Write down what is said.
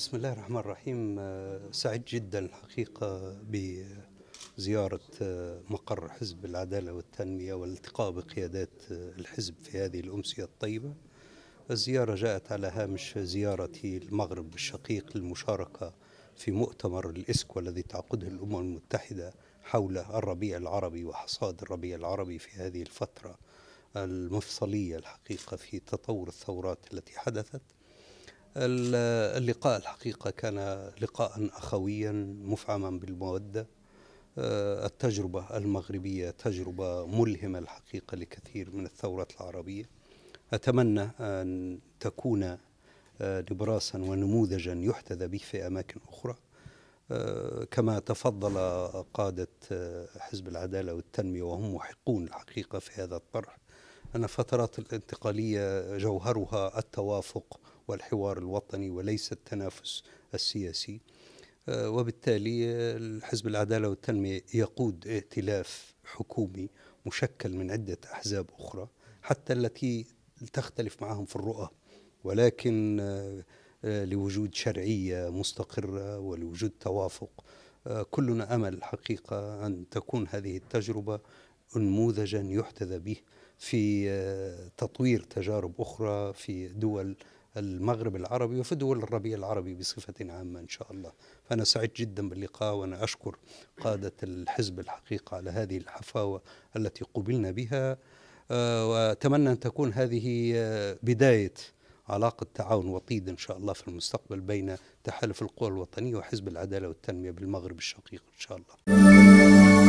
بسم الله الرحمن الرحيم آه، سعيد جدا الحقيقة بزيارة آه، مقر حزب العدالة والتنمية والالتقاء بقيادات آه، الحزب في هذه الأمسية الطيبة الزيارة جاءت على هامش زيارتي المغرب الشقيق للمشاركة في مؤتمر الإسكو الذي تعقده الأمم المتحدة حول الربيع العربي وحصاد الربيع العربي في هذه الفترة المفصلية الحقيقة في تطور الثورات التي حدثت اللقاء الحقيقة كان لقاء أخويا مفعما بالمودة آه، التجربة المغربية تجربة ملهمة الحقيقة لكثير من الثورات العربية أتمنى أن تكون نبراسا آه، ونموذجا يحتذى به في أماكن أخرى آه، كما تفضل قادة حزب العدالة والتنمية وهم محقون الحقيقة في هذا الطرح أن فترات الانتقالية جوهرها التوافق والحوار الوطني وليس التنافس السياسي آه، وبالتالي الحزب العدالة والتنمية يقود ائتلاف حكومي مشكل من عدة أحزاب أخرى حتى التي تختلف معهم في الرؤى ولكن آه، آه، لوجود شرعية مستقرة ولوجود توافق كلنا أمل حقيقة أن تكون هذه التجربة نموذجا يحتذى به في آه، تطوير تجارب أخرى في دول المغرب العربي وفي دول الربيع العربي بصفة عامة إن شاء الله فأنا سعيد جدا باللقاء وأنا أشكر قادة الحزب الحقيقة على هذه الحفاوة التي قبلنا بها آه، وأتمنى أن تكون هذه آه، بداية علاقة تعاون وطيد إن شاء الله في المستقبل بين تحالف القوى الوطنية وحزب العدالة والتنمية بالمغرب الشقيق إن شاء الله